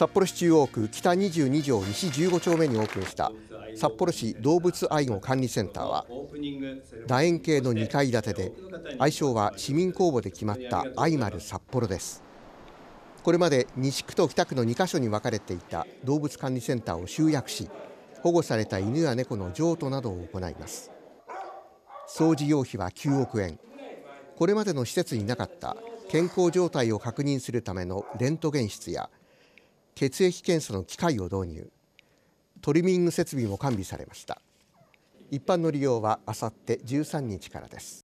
札幌市中央区北22条西15丁目にオープンした札幌市動物愛護管理センターは楕円形の2階建てで愛称は市民公募で決まったアイマル札幌ですこれまで西区と北区の2カ所に分かれていた動物管理センターを集約し保護された犬や猫の譲渡などを行います総事業費は9億円これまでの施設になかった健康状態を確認するためのレントゲン室や血液検査の機械を導入トリミング設備も完備されました一般の利用はあさって13日からです